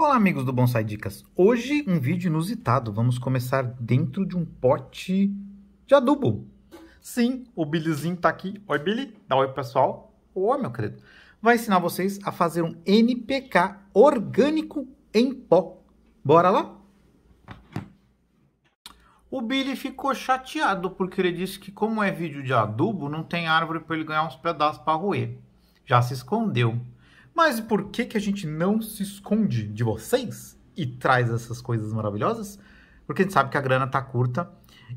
Olá amigos do Bonsai Dicas, hoje um vídeo inusitado, vamos começar dentro de um pote de adubo. Sim, o Billyzinho tá aqui, oi Billy, dá oi pessoal, oi meu querido. Vai ensinar vocês a fazer um NPK orgânico em pó, bora lá? O Billy ficou chateado porque ele disse que como é vídeo de adubo, não tem árvore para ele ganhar uns pedaços para roer. Já se escondeu. Mas por que, que a gente não se esconde de vocês e traz essas coisas maravilhosas? Porque a gente sabe que a grana está curta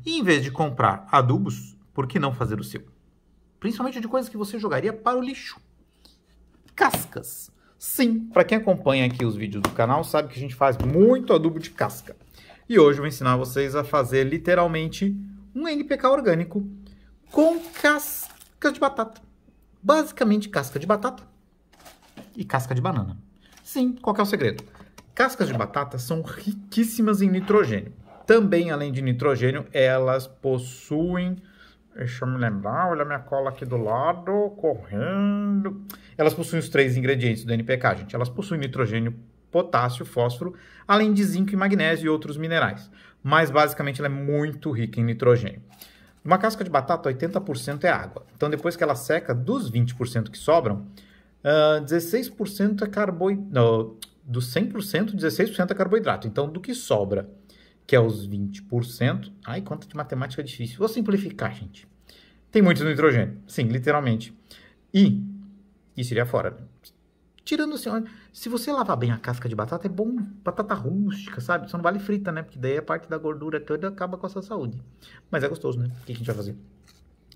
e em vez de comprar adubos, por que não fazer o seu? Principalmente de coisas que você jogaria para o lixo. Cascas. Sim, para quem acompanha aqui os vídeos do canal sabe que a gente faz muito adubo de casca. E hoje eu vou ensinar vocês a fazer literalmente um NPK orgânico com casca de batata. Basicamente casca de batata e casca de banana. Sim, qual é o segredo? Cascas de batata são riquíssimas em nitrogênio. Também, além de nitrogênio, elas possuem. Deixa eu me lembrar, olha a minha cola aqui do lado, correndo. Elas possuem os três ingredientes do NPK, gente. Elas possuem nitrogênio, potássio, fósforo, além de zinco e magnésio e outros minerais. Mas, basicamente, ela é muito rica em nitrogênio. Uma casca de batata, 80% é água. Então, depois que ela seca, dos 20% que sobram, uh, ah, 16% é carboidrato. Dos 100%, 16% é carboidrato. Então, do que sobra, que é os 20%. Ai, quanto de matemática difícil. Vou simplificar, gente. Tem muito nitrogênio. Sim, literalmente. E isso iria fora. Né? Tirando assim, olha, se você lavar bem a casca de batata, é bom. Batata rústica, sabe? Só não vale frita, né? Porque daí a parte da gordura toda acaba com a sua saúde. Mas é gostoso, né? O que a gente vai fazer?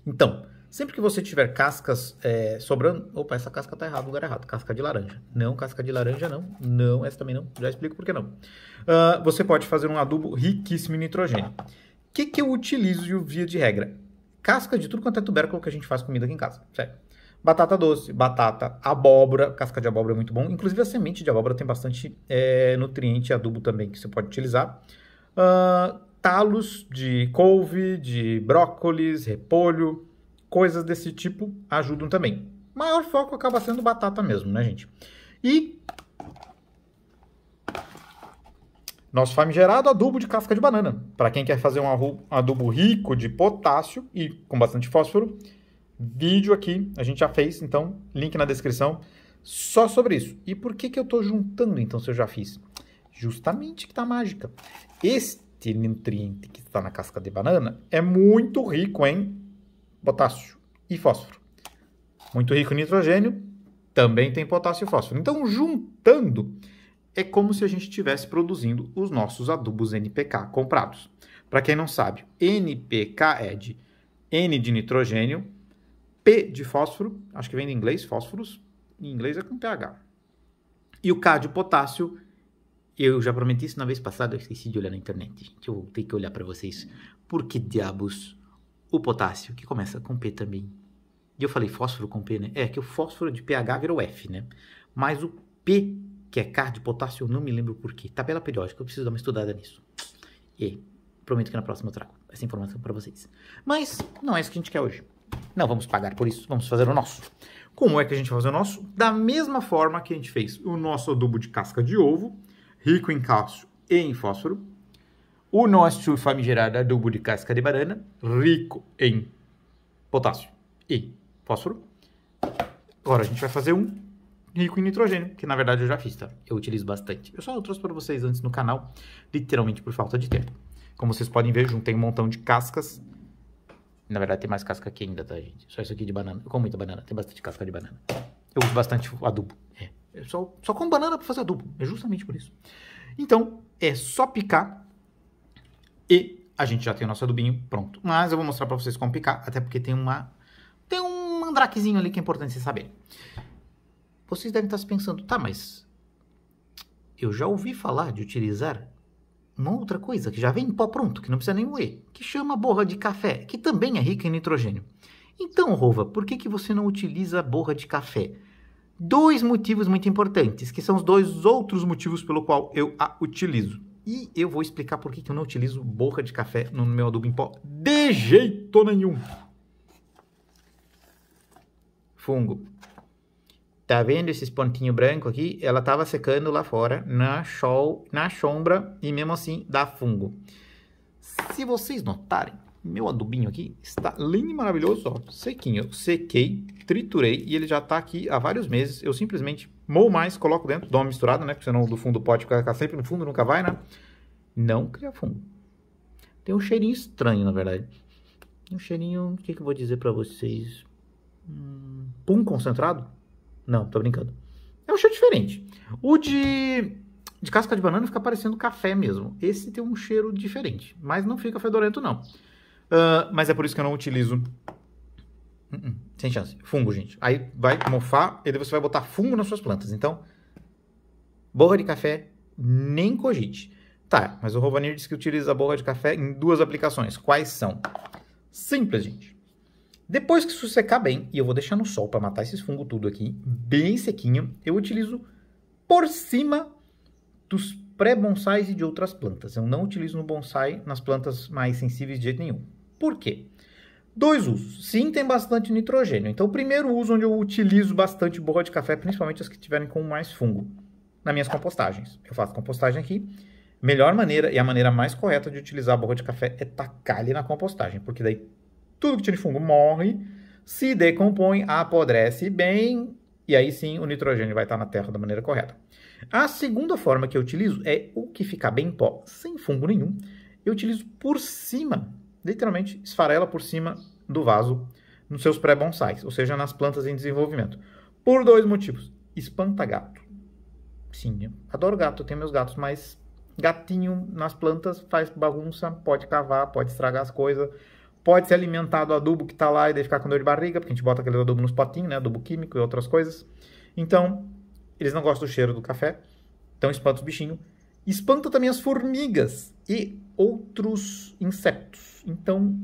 Então, Sempre que você tiver cascas é, sobrando. Opa, essa casca tá errada, lugar errado. Casca de laranja. Não, casca de laranja não. Não, essa também não. Já explico por que não. Uh, você pode fazer um adubo riquíssimo em nitrogênio. O que, que eu utilizo via de regra? Casca de tudo quanto é tubérculo que a gente faz comida aqui em casa. Sério. Batata doce, batata, abóbora, casca de abóbora é muito bom. Inclusive a semente de abóbora tem bastante é, nutriente e adubo também que você pode utilizar. Uh, talos de couve, de brócolis, repolho coisas desse tipo ajudam também. O maior foco acaba sendo batata mesmo, né, gente? E nosso famigerado adubo de casca de banana. Para quem quer fazer um adubo rico de potássio e com bastante fósforo, vídeo aqui a gente já fez, então link na descrição só sobre isso. E por que, que eu estou juntando então se eu já fiz? Justamente que tá mágica. Este nutriente que está na casca de banana é muito rico em potássio e fósforo. Muito rico em nitrogênio, também tem potássio e fósforo. Então, juntando, é como se a gente estivesse produzindo os nossos adubos NPK comprados. Para quem não sabe, NPK é de N de nitrogênio, P de fósforo, acho que vem em inglês, fósforos, em inglês é com pH. E o K de potássio, eu já prometi isso na vez passada, eu esqueci de olhar na internet. Eu vou ter que olhar para vocês. Por que diabos o potássio, que começa com P também. E eu falei fósforo com P, né? É que o fósforo de pH virou F, né? Mas o P, que é K de potássio, eu não me lembro porquê. Tabela periódica, eu preciso dar uma estudada nisso. E prometo que na próxima eu trago essa informação para vocês. Mas não é isso que a gente quer hoje. Não vamos pagar por isso, vamos fazer o nosso. Como é que a gente faz o nosso? Da mesma forma que a gente fez o nosso adubo de casca de ovo, rico em cálcio e em fósforo, o nosso famigerado adubo de casca de banana, rico em potássio e fósforo. Agora a gente vai fazer um rico em nitrogênio, que na verdade eu já fiz, tá? Eu utilizo bastante. Eu só trouxe para vocês antes no canal, literalmente por falta de tempo. Como vocês podem ver, juntei um montão de cascas. Na verdade tem mais casca aqui ainda, tá, gente? Só isso aqui de banana. Eu como muita banana, tem bastante casca de banana. Eu uso bastante adubo, é. Eu só, só como banana para fazer adubo, é justamente por isso. Então, é só picar e a gente já tem o nosso adubinho pronto. Mas eu vou mostrar para vocês como picar, até porque tem uma tem um mandrakezinho ali que é importante vocês saberem. Vocês devem estar se pensando, tá, mas eu já ouvi falar de utilizar uma outra coisa que já vem em pó pronto, que não precisa nem moer, que chama borra de café, que também é rica em nitrogênio. Então, Rova, por que, que você não utiliza borra de café? Dois motivos muito importantes, que são os dois outros motivos pelo qual eu a utilizo. E eu vou explicar por que, eu não utilizo boca de café no meu adubo em pó de jeito nenhum. Fungo. Tá vendo esses pontinhos brancos aqui? Ela tava secando lá fora, na, show, na sombra, e mesmo assim dá fungo. Se vocês notarem, meu adubinho aqui está lindo e maravilhoso, ó, sequinho. Eu sequei, triturei e ele já está aqui há vários meses. Eu simplesmente Mou mais, coloco dentro, dou uma misturada, né? Porque senão do fundo pode ficar sempre no fundo, nunca vai, né? Não cria fundo. Tem um cheirinho estranho, na verdade. Um cheirinho, o que, que eu vou dizer para vocês? Hum, pum concentrado? Não, tô brincando. É um cheiro diferente. O de, de casca de banana fica parecendo café mesmo. Esse tem um cheiro diferente, mas não fica fedorento, não. Uh, mas é por isso que eu não utilizo Uh -uh, sem chance. Fungo, gente. Aí vai mofar e você vai botar fungo nas suas plantas. Então, borra de café, nem cogite. Tá, mas o Rovanir disse que utiliza a borra de café em duas aplicações. Quais são? Simples, gente. Depois que isso secar bem, e eu vou deixar no sol para matar esses fungos tudo aqui, bem sequinho, eu utilizo por cima dos pré-bonsais e de outras plantas. Eu não utilizo no bonsai nas plantas mais sensíveis de jeito nenhum. Por quê? Dois usos. Sim, tem bastante nitrogênio. Então, o primeiro uso onde eu utilizo bastante borra de café, principalmente as que tiverem com mais fungo, nas minhas compostagens. Eu faço compostagem aqui. Melhor maneira e a maneira mais correta de utilizar a borra de café é tacar ele na compostagem, porque daí tudo que tinha de fungo morre, se decompõe, apodrece bem, e aí sim o nitrogênio vai estar na terra da maneira correta. A segunda forma que eu utilizo é o que ficar bem em pó, sem fungo nenhum, eu utilizo por cima literalmente esfarela por cima do vaso nos seus pré-bonsais, ou seja, nas plantas em desenvolvimento. Por dois motivos. Espanta gato. Sim, adoro gato, eu tenho meus gatos, mas gatinho nas plantas faz bagunça, pode cavar, pode estragar as coisas, pode se alimentar do adubo que está lá e daí ficar com dor de barriga, porque a gente bota aquele adubo nos potinhos, né? Adubo químico e outras coisas. Então, eles não gostam do cheiro do café, então espanta os bichinhos. Espanta também as formigas e outros insetos. Então,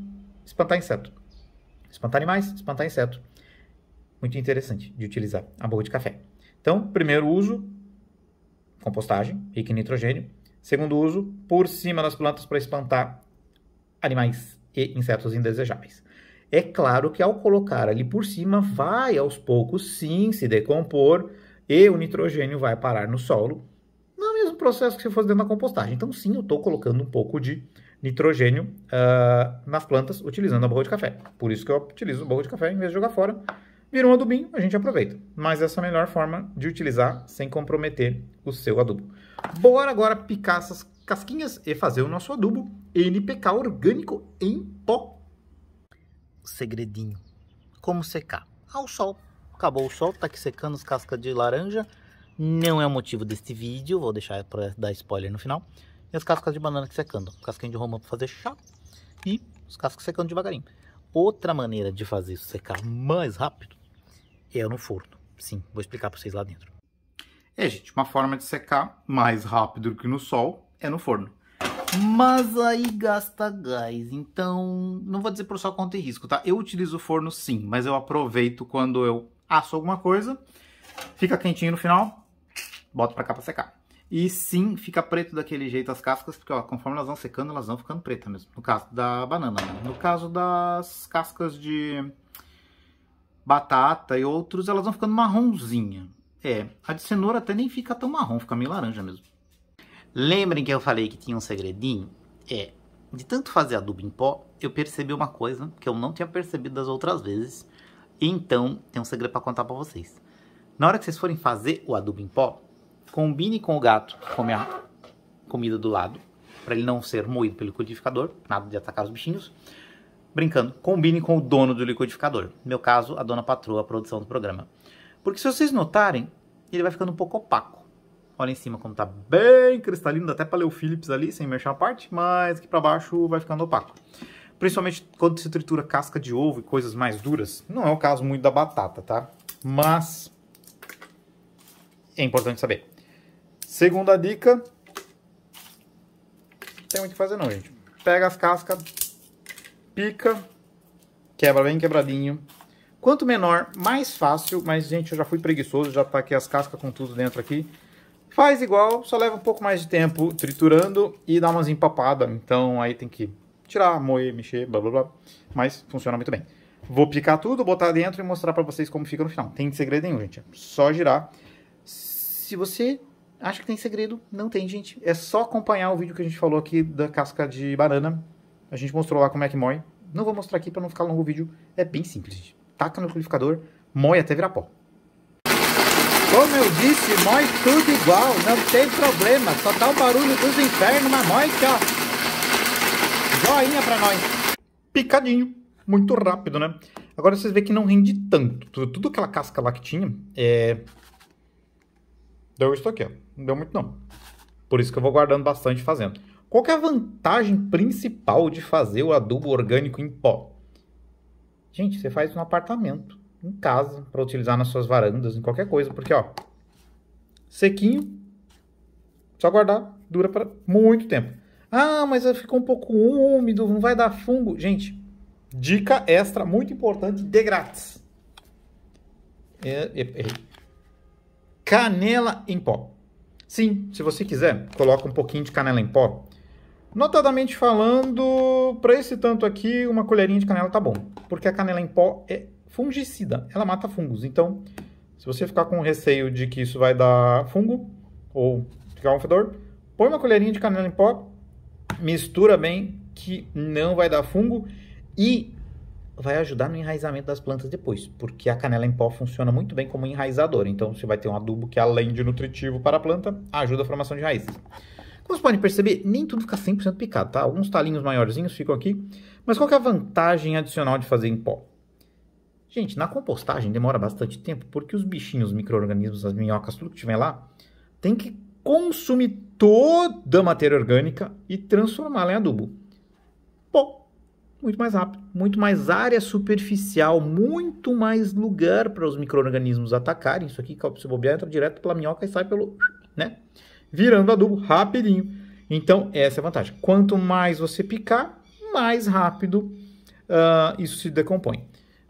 espantar inseto. Espantar animais, espantar inseto. Muito interessante de utilizar a borra de café. Então, primeiro uso, compostagem, rica em nitrogênio. Segundo uso, por cima das plantas para espantar animais e insetos indesejáveis. É claro que ao colocar ali por cima, vai aos poucos sim se decompor e o nitrogênio vai parar no solo. No mesmo processo que se fosse dentro da compostagem. Então, sim, eu estou colocando um pouco de nitrogênio uh, nas plantas utilizando a borra de café. Por isso que eu utilizo a borra de café em vez de jogar fora. Vira um adubinho, a gente aproveita. Mas essa é a melhor forma de utilizar sem comprometer o seu adubo. Bora agora picar essas casquinhas e fazer o nosso adubo NPK orgânico em pó. Segredinho. Como secar? Ao ah, sol. Acabou o sol, tá aqui secando as cascas de laranja. Não é o motivo deste vídeo, vou deixar para dar spoiler no final e as cascas de banana que secando. Casquinha de romã para fazer chá e os cascos secando devagarinho. Outra maneira de fazer isso secar mais rápido é no forno. Sim, vou explicar para vocês lá dentro. É, gente, uma forma de secar mais rápido que no sol é no forno. Mas aí gasta gás, então não vou dizer por só conta e risco, tá? Eu utilizo o forno sim, mas eu aproveito quando eu asso alguma coisa, fica quentinho no final, boto para cá para secar. E sim, fica preto daquele jeito as cascas, porque ó, conforme elas vão secando, elas vão ficando pretas mesmo. No caso da banana, né? No caso das cascas de batata e outros, elas vão ficando marronzinha. É, a de cenoura até nem fica tão marrom, fica meio laranja mesmo. Lembrem que eu falei que tinha um segredinho? É, de tanto fazer adubo em pó, eu percebi uma coisa que eu não tinha percebido das outras vezes. Então, tem um segredo para contar para vocês. Na hora que vocês forem fazer o adubo em pó, combine com o gato que come a comida do lado, para ele não ser moído pelo liquidificador, nada de atacar os bichinhos. Brincando, combine com o dono do liquidificador. No meu caso, a dona patroa, a produção do programa. Porque se vocês notarem, ele vai ficando um pouco opaco. Olha em cima como tá bem cristalino, dá até para ler o Philips ali, sem mexer a parte, mas aqui para baixo vai ficando opaco. Principalmente quando se tritura casca de ovo e coisas mais duras. Não é o caso muito da batata, tá? Mas é importante saber. Segunda dica. Não tem muito o que fazer não, gente. Pega as cascas, pica, quebra bem quebradinho. Quanto menor, mais fácil, mas gente, eu já fui preguiçoso, já tá aqui as cascas com tudo dentro aqui. Faz igual, só leva um pouco mais de tempo triturando e dá umas empapadas. Então aí tem que tirar, moer, mexer, blá blá blá. Mas funciona muito bem. Vou picar tudo, botar dentro e mostrar para vocês como fica no final. tem segredo nenhum, gente. É só girar. Se você Acho que tem segredo? Não tem, gente. É só acompanhar o vídeo que a gente falou aqui da casca de banana. A gente mostrou lá como é que moe. Não vou mostrar aqui para não ficar longo o vídeo. É bem simples, gente. Taca no liquidificador, moe até virar pó. Como eu disse, moe tudo igual. Não tem problema. Só dá o barulho dos infernos, mas moe que ó. Joinha pra nós. Picadinho. Muito rápido, né? Agora vocês veem que não rende tanto. Tudo aquela casca lá que tinha, é Deu então, isso aqui, Não deu muito não. Por isso que eu vou guardando bastante fazendo. Qual é a vantagem principal de fazer o adubo orgânico em pó? Gente, você faz no apartamento, em casa, para utilizar nas suas varandas, em qualquer coisa, porque ó, sequinho, só guardar, dura para muito tempo. Ah, mas ficou um pouco úmido, não vai dar fungo. Gente, dica extra muito importante de grátis. É, é, é canela em pó. Sim, se você quiser, coloca um pouquinho de canela em pó. Notadamente falando, para esse tanto aqui, uma colherinha de canela tá bom, porque a canela em pó é fungicida, ela mata fungos. Então, se você ficar com receio de que isso vai dar fungo ou ficar um fedor, põe uma colherinha de canela em pó, mistura bem que não vai dar fungo e vai ajudar no enraizamento das plantas depois, porque a canela em pó funciona muito bem como enraizador. Então você vai ter um adubo que, além de nutritivo para a planta, ajuda a formação de raízes. Como vocês podem perceber, nem tudo fica 100% picado, tá? Alguns talinhos maiorzinhos ficam aqui. Mas qual é a vantagem adicional de fazer em pó? Gente, na compostagem demora bastante tempo, porque os bichinhos, os micro-organismos, as minhocas, tudo que tiver lá, tem que consumir toda a matéria orgânica e transformá-la em adubo muito mais rápido, muito mais área superficial, muito mais lugar para os micro-organismos atacarem. Isso aqui, se bobear, entra direto pela minhoca e sai pelo. né? Virando adubo rapidinho. Então, essa é a vantagem. Quanto mais você picar, mais rápido uh, isso se decompõe.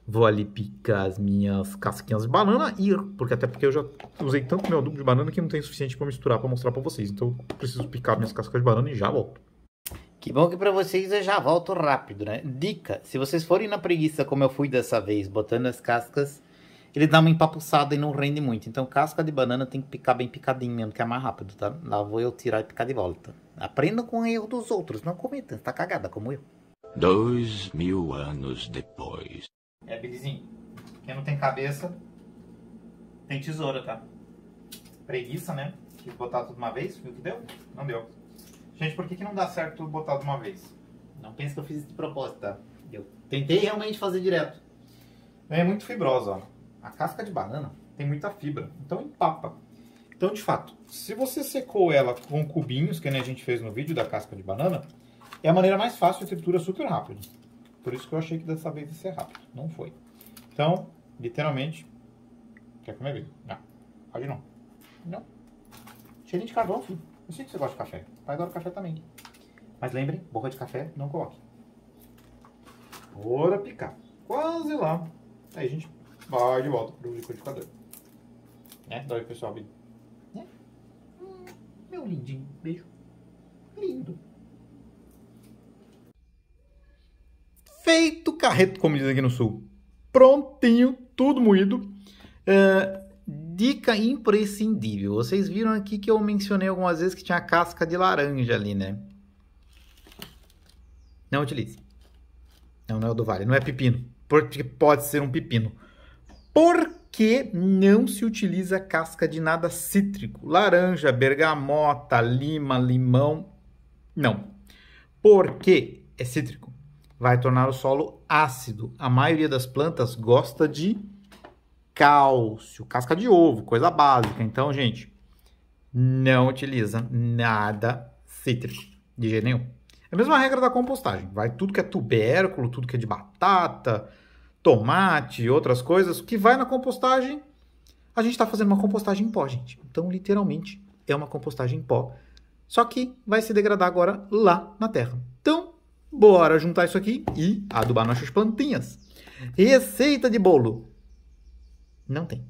Vou ali picar as minhas casquinhas de banana e porque até porque eu já usei tanto meu adubo de banana que não tem suficiente para misturar para mostrar para vocês. Então preciso picar minhas cascas de banana e já volto. Que bom que para vocês eu já volto rápido, né? Dica, se vocês forem na preguiça como eu fui dessa vez, botando as cascas, ele dá uma empapuçada e não rende muito. Então casca de banana tem que picar bem picadinho mesmo, que é mais rápido, tá? Lá vou eu tirar e picar de volta. Aprenda com o erro dos outros, não cometa, tá cagada como eu. Dois mil anos depois. É, Bilizinho, quem não tem cabeça, tem tesoura, tá? Preguiça, né? Quis botar tudo uma vez, viu que deu? Não deu. Gente, por que, que não dá certo botar de uma vez? Não pense que eu fiz isso de propósito, tá? Eu tentei realmente fazer direto. É muito fibrosa, ó. A casca de banana tem muita fibra, então empapa. Então, de fato, se você secou ela com cubinhos, que nem a gente fez no vídeo da casca de banana, é a maneira mais fácil e tritura super rápido. Por isso que eu achei que dessa vez ia ser rápido. Não foi. Então, literalmente... Quer comer, Bigo? Não. Pode não. Não. Cheirinho de carvão, filho. Eu sei que você gosta de café. Vai agora o café também. Mas lembrem, borra de café, não coloque. Bora picar. Quase lá. Aí a gente vai de volta pro liquidificador. Né? Dói o pessoal abrir. Né? Hum, meu lindinho. Beijo. Lindo. Feito carreto, como diz aqui no sul. Prontinho, tudo moído. É, dica imprescindível. Vocês viram aqui que eu mencionei algumas vezes que tinha casca de laranja ali, né? Não utilize. Não, não é o do Vale, não é pepino. Porque pode ser um pepino. Por que não se utiliza casca de nada cítrico? Laranja, bergamota, lima, limão. Não. Porque é cítrico. Vai tornar o solo ácido. A maioria das plantas gosta de cálcio, casca de ovo, coisa básica. Então, gente, não utiliza nada cítrico, de jeito nenhum. É a mesma regra da compostagem. Vai tudo que é tubérculo, tudo que é de batata, tomate, outras coisas, que vai na compostagem, a gente está fazendo uma compostagem em pó, gente. Então, literalmente, é uma compostagem em pó. Só que vai se degradar agora lá na terra. Então, bora juntar isso aqui e adubar nossas plantinhas. Receita de bolo. Não tem.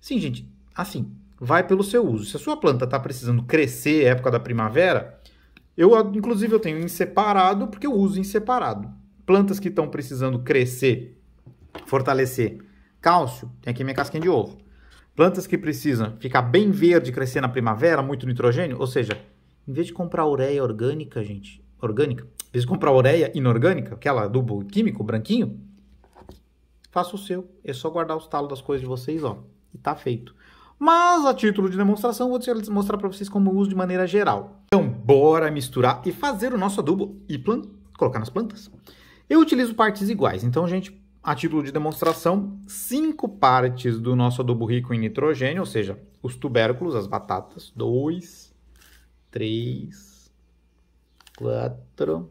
Sim, gente, assim, vai pelo seu uso. Se a sua planta está precisando crescer época da primavera, eu, inclusive, eu tenho em separado, porque eu uso em separado. Plantas que estão precisando crescer, fortalecer cálcio, tem aqui minha casquinha de ovo. Plantas que precisam ficar bem verde, crescer na primavera, muito nitrogênio, ou seja, em vez de comprar ureia orgânica, gente, orgânica, em vez de comprar ureia inorgânica, aquela adubo químico branquinho, faça o seu. É só guardar os talos das coisas de vocês, ó. E tá feito. Mas, a título de demonstração, vou mostrar para vocês como eu uso de maneira geral. Então, bora misturar e fazer o nosso adubo e plant... colocar nas plantas. Eu utilizo partes iguais, então, gente, a título de demonstração, cinco partes do nosso adubo rico em nitrogênio, ou seja, os tubérculos, as batatas, dois, três, quatro,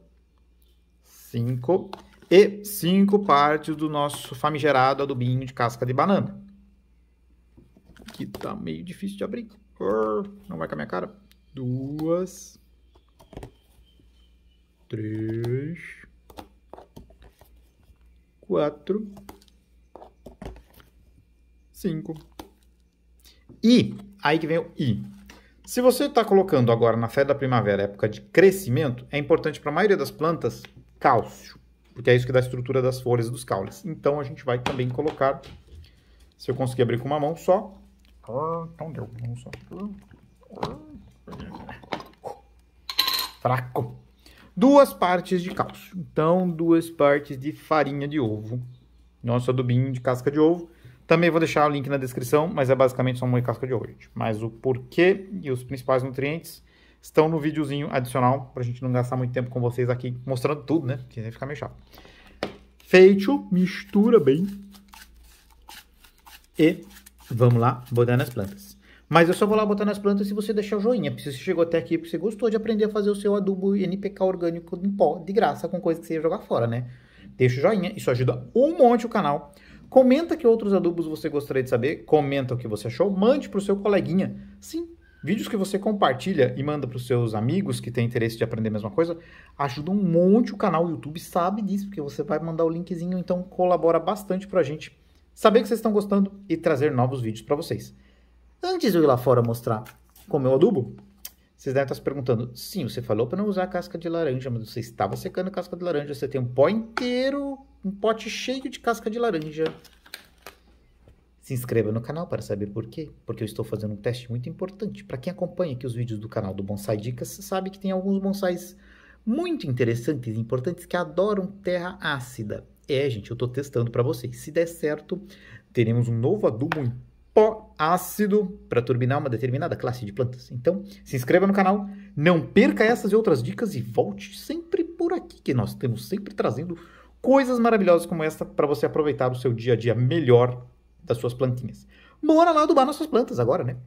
cinco e cinco partes do nosso famigerado adubinho de casca de banana. Que tá meio difícil de abrir. Não vai com a minha cara. Duas. Três. Quatro. Cinco. E, aí que vem o I. Se você está colocando agora na fé da primavera época de crescimento, é importante para a maioria das plantas cálcio porque é isso que dá a estrutura das folhas e dos caules. Então a gente vai também colocar, se eu conseguir abrir com uma mão só, ah, então deu, só. Fraco. Duas partes de cálcio, então duas partes de farinha de ovo, nosso adubinho de casca de ovo. Também vou deixar o link na descrição, mas é basicamente só uma casca de ovo, gente. Mas o porquê e os principais nutrientes estão no videozinho adicional, para a gente não gastar muito tempo com vocês aqui mostrando tudo, né? Porque vai ficar meio chato. Feito, mistura bem. E vamos lá botar nas plantas. Mas eu só vou lá botar nas plantas se você deixar o joinha, porque se você chegou até aqui porque você gostou de aprender a fazer o seu adubo NPK orgânico em pó, de graça, com coisa que você ia jogar fora, né? Deixa o joinha, isso ajuda um monte o canal. Comenta que outros adubos você gostaria de saber, comenta o que você achou, mande pro seu coleguinha. Sim, Vídeos que você compartilha e manda para os seus amigos que têm interesse de aprender a mesma coisa, ajuda um monte o canal. O YouTube sabe disso, porque você vai mandar o linkzinho, então colabora bastante para a gente saber que vocês estão gostando e trazer novos vídeos para vocês. Antes de eu ir lá fora mostrar como eu adubo, vocês devem estar se perguntando, sim, você falou para não usar casca de laranja, mas você estava secando casca de laranja, você tem um pó inteiro, um pote cheio de casca de laranja se inscreva no canal para saber por quê, porque eu estou fazendo um teste muito importante. Para quem acompanha aqui os vídeos do canal do Bonsai Dicas, sabe que tem alguns bonsais muito interessantes e importantes que adoram terra ácida. É, gente, eu estou testando para vocês. Se der certo, teremos um novo adubo em pó ácido para turbinar uma determinada classe de plantas. Então, se inscreva no canal, não perca essas e outras dicas e volte sempre por aqui, que nós estamos sempre trazendo coisas maravilhosas como essa para você aproveitar o seu dia a dia melhor das suas plantinhas. Bora lá adubar nossas plantas agora, né?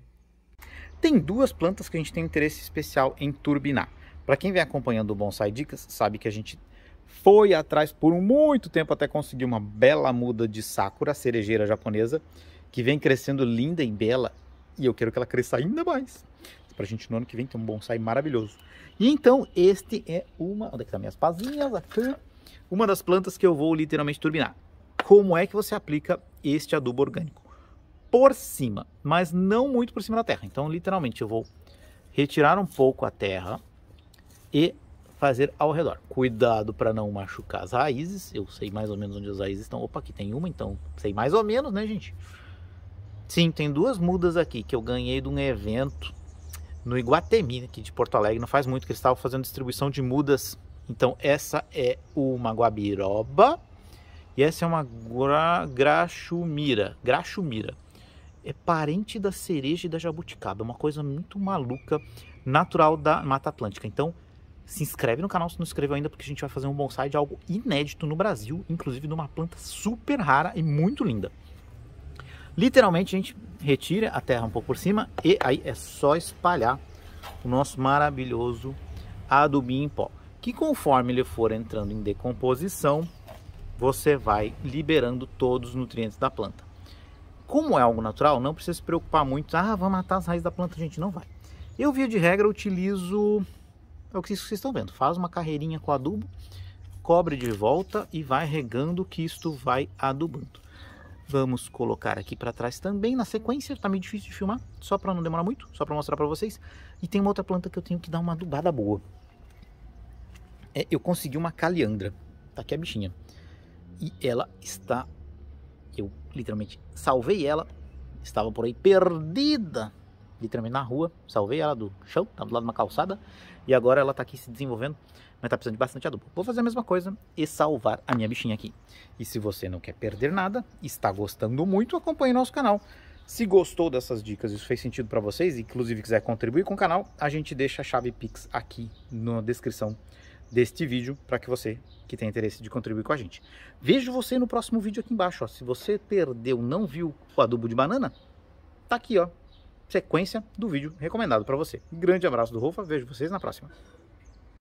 Tem duas plantas que a gente tem interesse especial em turbinar. Para quem vem acompanhando o Bonsai Dicas, sabe que a gente foi atrás por muito tempo até conseguir uma bela muda de sakura cerejeira japonesa, que vem crescendo linda e bela, e eu quero que ela cresça ainda mais. Pra gente no ano que vem ter um bonsai maravilhoso. E então, este é uma... Onde é que estão tá minhas pazinhas? Aqui. Uma das plantas que eu vou literalmente turbinar como é que você aplica este adubo orgânico? Por cima, mas não muito por cima da terra. Então, literalmente, eu vou retirar um pouco a terra e fazer ao redor. Cuidado para não machucar as raízes. Eu sei mais ou menos onde as raízes estão. Opa, aqui tem uma, então sei mais ou menos, né, gente? Sim, tem duas mudas aqui que eu ganhei de um evento no Iguatemi, aqui de Porto Alegre. Não faz muito que eles estavam fazendo distribuição de mudas. Então essa é uma guabiroba e essa é uma gra, graxumira. Graxumira. É parente da cereja e da jabuticaba. É uma coisa muito maluca, natural da Mata Atlântica. Então, se inscreve no canal se não inscreveu ainda, porque a gente vai fazer um bonsai de algo inédito no Brasil, inclusive de uma planta super rara e muito linda. Literalmente, a gente retira a terra um pouco por cima e aí é só espalhar o nosso maravilhoso adubinho em pó, que conforme ele for entrando em decomposição, você vai liberando todos os nutrientes da planta. Como é algo natural, não precisa se preocupar muito, ah, vai matar as raízes da planta, gente, não vai. Eu, via de regra, utilizo, é o que vocês estão vendo, faz uma carreirinha com adubo, cobre de volta e vai regando que isto vai adubando. Vamos colocar aqui para trás também na sequência, tá meio difícil de filmar, só para não demorar muito, só para mostrar para vocês. E tem uma outra planta que eu tenho que dar uma adubada boa. É, eu consegui uma caliandra, tá aqui a bichinha e ela está. Eu literalmente salvei ela, estava por aí perdida, literalmente na rua, salvei ela do chão, estava do lado de uma calçada, e agora ela está aqui se desenvolvendo, mas está precisando de bastante adubo. Vou fazer a mesma coisa e salvar a minha bichinha aqui. E se você não quer perder nada, está gostando muito, acompanhe nosso canal. Se gostou dessas dicas, isso fez sentido para vocês, inclusive quiser contribuir com o canal, a gente deixa a chave Pix aqui na descrição deste vídeo para que você que tem interesse de contribuir com a gente. Vejo você no próximo vídeo aqui embaixo. Ó. Se você perdeu, não viu o adubo de banana, tá aqui, ó, sequência do vídeo recomendado para você. Grande abraço do Rolfa, vejo vocês na próxima.